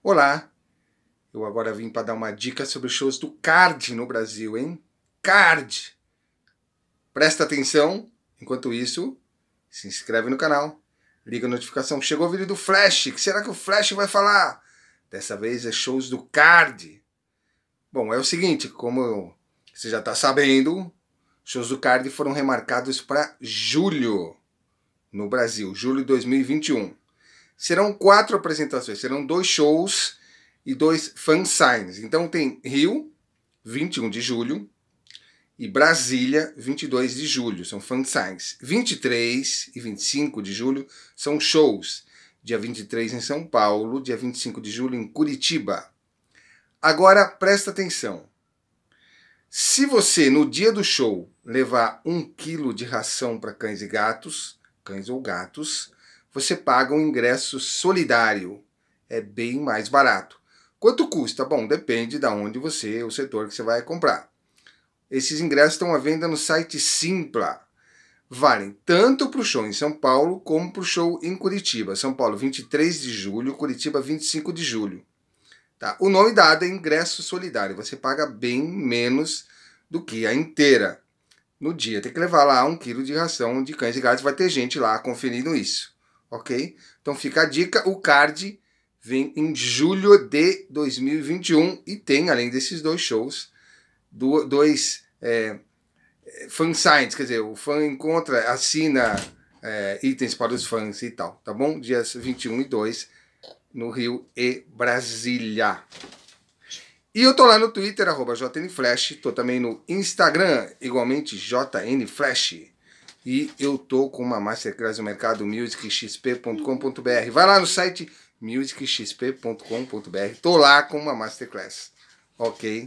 Olá! Eu agora vim para dar uma dica sobre shows do Card no Brasil, hein? Card! Presta atenção, enquanto isso, se inscreve no canal, liga a notificação. Chegou o vídeo do Flash, que será que o Flash vai falar? Dessa vez é shows do Card. Bom, é o seguinte, como você já está sabendo, shows do Card foram remarcados para julho no Brasil, julho de 2021 serão quatro apresentações, serão dois shows e dois fansigns. Então tem Rio, 21 de julho, e Brasília, 22 de julho, são fansigns. 23 e 25 de julho são shows. Dia 23 em São Paulo, dia 25 de julho em Curitiba. Agora presta atenção. Se você no dia do show levar um quilo de ração para cães e gatos, cães ou gatos, você paga um ingresso solidário. É bem mais barato. Quanto custa? Bom, depende da de onde você, o setor que você vai comprar. Esses ingressos estão à venda no site Simpla. Valem tanto para o show em São Paulo como para o show em Curitiba. São Paulo, 23 de julho, Curitiba, 25 de julho. Tá? O nome dado é ingresso solidário. Você paga bem menos do que a inteira no dia. Tem que levar lá um quilo de ração de cães e gatos. Vai ter gente lá conferindo isso ok? Então fica a dica, o card vem em julho de 2021 e tem, além desses dois shows, dois é, fansigns, quer dizer, o fã encontra, assina é, itens para os fãs e tal, tá bom? Dias 21 e 2 no Rio e Brasília. E eu tô lá no Twitter, arroba JNFlash, tô também no Instagram, igualmente JNFlash. E eu tô com uma masterclass no mercado musicxp.com.br. Vai lá no site musicxp.com.br. Tô lá com uma masterclass. Ok?